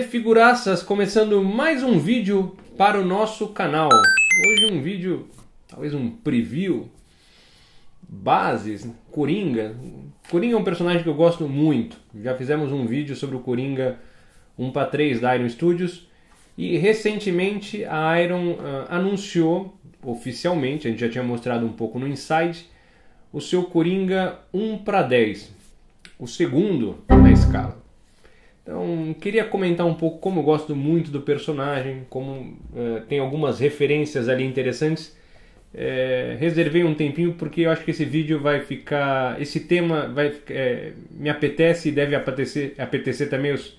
figuraças, começando mais um vídeo para o nosso canal. Hoje um vídeo, talvez um preview, bases, Coringa. Coringa é um personagem que eu gosto muito. Já fizemos um vídeo sobre o Coringa 1 para 3 da Iron Studios. E recentemente a Iron uh, anunciou oficialmente, a gente já tinha mostrado um pouco no Inside, o seu Coringa 1 para 10. O segundo na escala. Então, queria comentar um pouco como eu gosto muito do personagem, como é, tem algumas referências ali interessantes. É, reservei um tempinho porque eu acho que esse vídeo vai ficar. Esse tema vai, é, me apetece e deve apetecer, apetecer também os,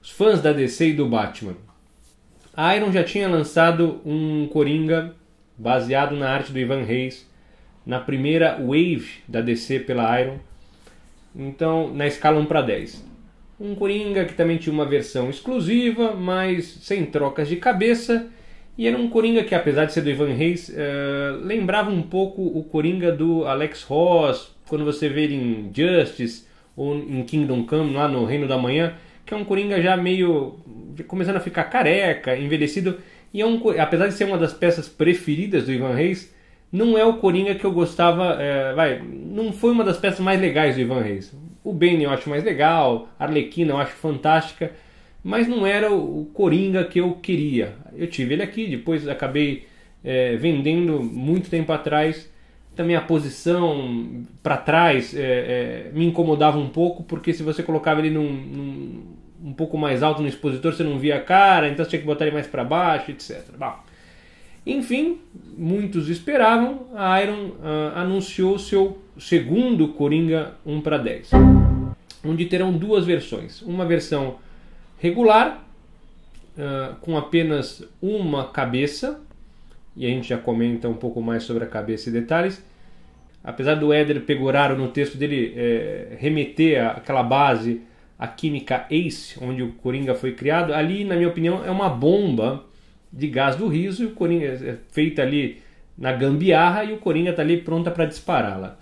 os fãs da DC e do Batman. A Iron já tinha lançado um Coringa baseado na arte do Ivan Reis na primeira wave da DC pela Iron, então na escala 1 para 10 um Coringa que também tinha uma versão exclusiva, mas sem trocas de cabeça. E era um Coringa que, apesar de ser do Ivan Reis, uh, lembrava um pouco o Coringa do Alex Ross, quando você vê ele em Justice ou em Kingdom Come, lá no Reino da Manhã, que é um Coringa já meio começando a ficar careca, envelhecido. E é um, apesar de ser uma das peças preferidas do Ivan Reis, não é o Coringa que eu gostava. Eh, vai, não foi uma das peças mais legais do Ivan Reis. O Bane eu acho mais legal, a Arlequina eu acho fantástica, mas não era o Coringa que eu queria. Eu tive ele aqui, depois acabei é, vendendo muito tempo atrás. Também a posição para trás é, é, me incomodava um pouco, porque se você colocava ele num, num, um pouco mais alto no expositor, você não via a cara, então você tinha que botar ele mais para baixo, etc. Enfim, muitos esperavam, a Iron uh, anunciou seu segundo Coringa 1 para 10, onde terão duas versões. Uma versão regular, uh, com apenas uma cabeça, e a gente já comenta um pouco mais sobre a cabeça e detalhes. Apesar do Éder Pegoraro no texto dele é, remeter aquela base, a química ACE, onde o Coringa foi criado, ali, na minha opinião, é uma bomba de gás do riso, e o Coringa é, é feita ali na gambiarra e o Coringa está ali pronta para dispará-la.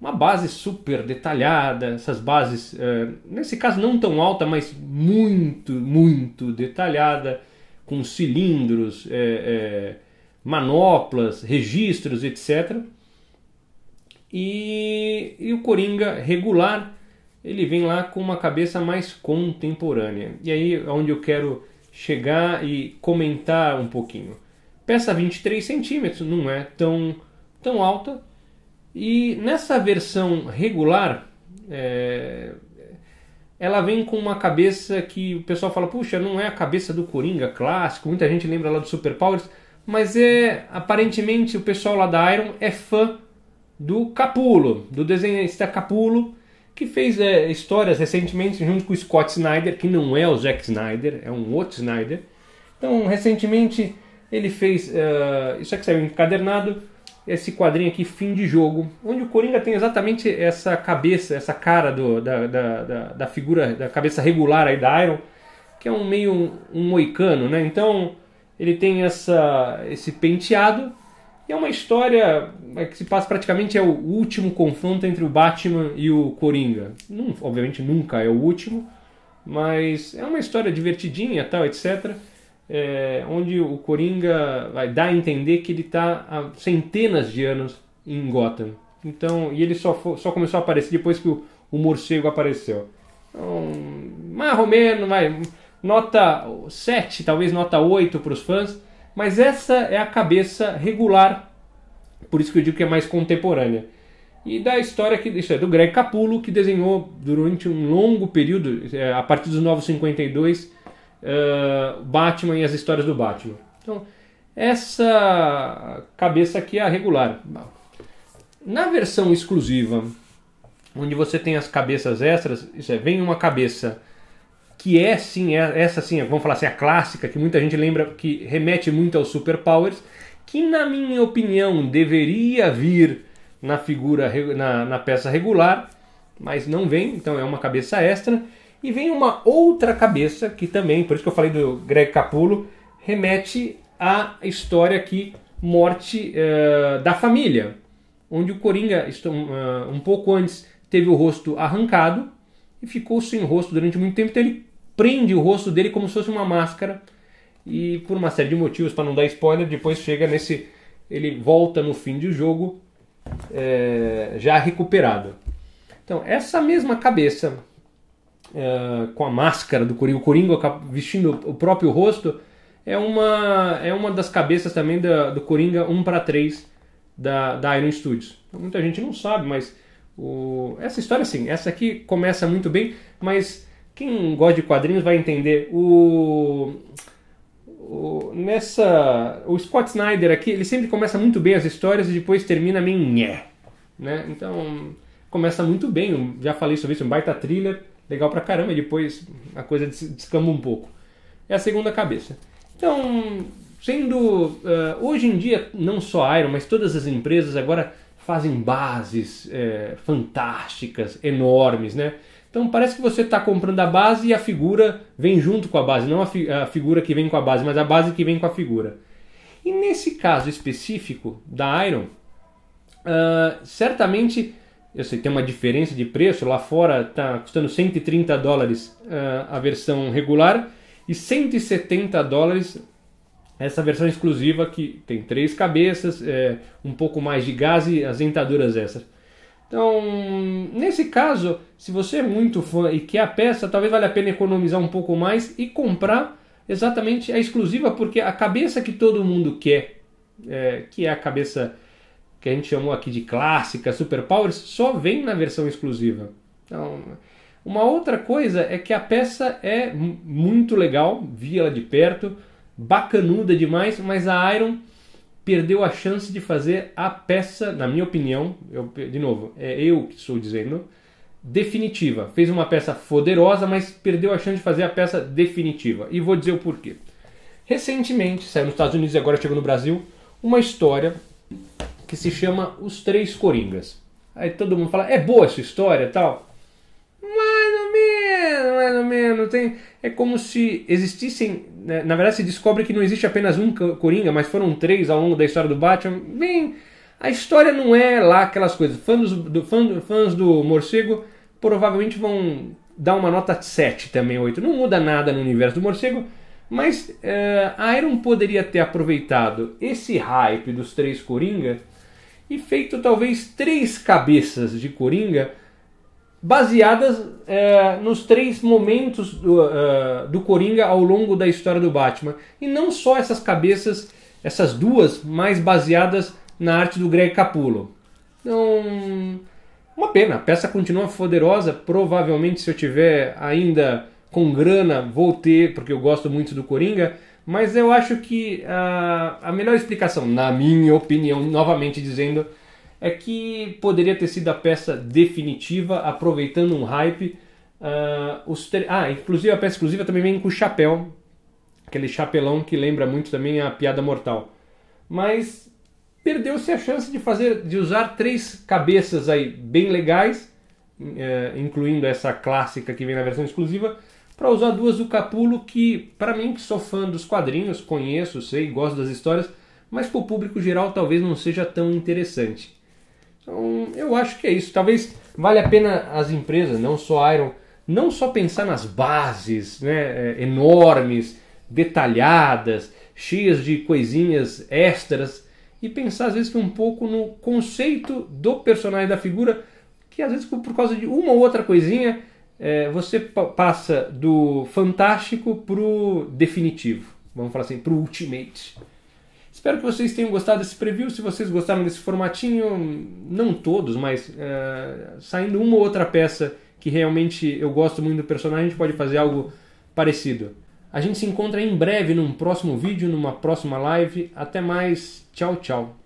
Uma base super detalhada, essas bases, é, nesse caso não tão alta, mas muito, muito detalhada, com cilindros, é, é manoplas, registros, etc. E, e, o Coringa regular, ele vem lá com uma cabeça mais contemporânea. E aí é onde eu quero chegar e comentar um pouquinho. Peça 23 centímetros, não é tão, tão alta. E nessa versão regular, é, ela vem com uma cabeça que o pessoal fala, puxa, não é a cabeça do Coringa clássico, muita gente lembra lá do Super Powers, mas é aparentemente o pessoal lá da Iron é fã do Capulo, do desenhista Capulo, que fez é, histórias recentemente junto com o Scott Snyder, que não é o Zack Snyder, é um outro Snyder. Então, recentemente ele fez. Uh, isso aqui é saiu encadernado, esse quadrinho aqui, Fim de Jogo, onde o Coringa tem exatamente essa cabeça, essa cara do, da, da, da, da figura, da cabeça regular aí da Iron, que é um meio um, um moicano, né? Então ele tem essa, esse penteado e é uma história é que se passa praticamente é o último confronto entre o Batman e o Coringa. Não, obviamente nunca é o último, mas é uma história divertidinha, tal, etc. É, onde o Coringa vai dar a entender que ele está há centenas de anos em Gotham. Então, e ele só, só começou a aparecer depois que o, o morcego apareceu. Então, mais ou menos, vai, nota 7, talvez nota 8 para os fãs, mas essa é a cabeça regular por isso que eu digo que é mais contemporânea. E da história que isso é do Greg Capullo, que desenhou durante um longo período, é, a partir dos Novos 52, uh, ah, Batman e as histórias do Batman. Então, essa cabeça aqui é a regular. Na versão exclusiva, onde você tem as cabeças extras, isso é, vem uma cabeça que é sim, é, essa sim, vamos falar assim, a clássica, que muita gente lembra que remete muito aos Superpowers que, na minha opinião, deveria vir na figura na, na peça regular, mas não vem, então é uma cabeça extra. E vem uma outra cabeça que também, por isso que eu falei do Greg Capulo, remete à história aqui, morte uh, da família, onde o Coringa, eh, um pouco antes, teve o rosto arrancado e ficou sem rosto durante muito tempo, então ele prende o rosto dele como se fosse uma máscara e por uma série de motivos, para não dar spoiler, depois chega nesse. Ele volta no fim do jogo é, já recuperado. Então, essa mesma cabeça é, com a máscara do Coringa, o Coringa vestindo o próprio rosto, é uma, é uma das cabeças também da, do Coringa 1 para 3 da, da Iron Studios. Então, muita gente não sabe, mas o... Essa história, sim, essa aqui começa muito bem, mas quem gosta de quadrinhos vai entender. O nessa. O Scott Snyder aqui, ele sempre começa muito bem as histórias e depois termina meio nhé. Né? Então, começa muito bem. Já falei sobre isso, um baita thriller, legal pra caramba, e depois a coisa descamba um pouco. É a segunda cabeça. Então, sendo. Uh, hoje em dia, não só a Iron, mas todas as empresas agora fazem bases é, fantásticas, enormes, né? Então parece que você está comprando a base e a figura vem junto com a base, não a, fi a, figura que vem com a base, mas a base que vem com a figura. E nesse caso específico da Iron, uh, certamente, eu sei, tem uma diferença de preço, lá fora está custando 130 dólares uh, a versão regular e 170 dólares essa versão exclusiva que tem três cabeças, é, um pouco mais de gás e as dentaduras essas. Então, nesse caso, se você é muito fã e quer a peça, talvez valha a pena economizar um pouco mais e comprar exatamente a exclusiva, porque a cabeça que todo mundo quer, é, que é a cabeça que a gente chamou aqui de clássica, superpowers, só vem na versão exclusiva. Então, uma outra coisa é que a peça é muito legal, vi ela de perto, bacanuda demais, mas a Iron perdeu a chance de fazer a peça, na minha opinião, eu, de novo, é eu que estou dizendo, definitiva. Fez uma peça foderosa, mas perdeu a chance de fazer a peça definitiva. E vou dizer o porquê. Recentemente, saiu nos Estados Unidos e agora chegou no Brasil, uma história que se chama Os Três Coringas. Aí todo mundo fala, é boa essa história tal mais menos, tem... É como se existissem... Né? Na verdade, se descobre que não existe apenas um Coringa, mas foram três ao longo da história do Batman. Bem, a história não é lá aquelas coisas. Fãs do, fã, fãs do Morcego provavelmente vão dar uma nota 7 também, 8. Não muda nada no universo do Morcego, mas uh, a Iron poderia ter aproveitado esse hype dos três Coringa e feito talvez três cabeças de Coringa baseadas é, nos três momentos do, uh, do Coringa ao longo da história do Batman. E não só essas cabeças, essas duas, mas baseadas na arte do Greg Capullo. Então, uma pena. A peça continua poderosa. Provavelmente, se eu tiver ainda com grana, vou ter, porque eu gosto muito do Coringa. Mas eu acho que a melhor explicação, na minha opinião, novamente dizendo, é que poderia ter sido a peça definitiva, aproveitando um hype. Uh, os Ah, inclusive a peça exclusiva também vem com o chapéu, aquele chapelão que lembra muito também a piada mortal. Mas perdeu-se a chance de fazer, de usar três cabeças aí bem legais, uh, incluindo essa clássica que vem na versão exclusiva, para usar duas do Capulo que, para mim que sou fã dos quadrinhos, conheço, sei, gosto das histórias, mas para o público geral talvez não seja tão interessante. Então, eu acho que é isso. Talvez vale a pena as empresas, não só a Iron, não só pensar nas bases né, é, enormes, detalhadas, cheias de coisinhas extras, e pensar às vezes um pouco no conceito do personagem, da figura, que às vezes por causa de uma ou outra coisinha é, você passa do fantástico pro definitivo, vamos falar assim, pro ultimate. Espero que vocês tenham gostado desse preview. Se vocês gostaram desse formatinho, não todos, mas é, saindo uma ou outra peça que realmente eu gosto muito do personagem, a gente pode fazer algo parecido. A gente se encontra em breve num próximo vídeo, numa próxima live. Até mais. Tchau, tchau.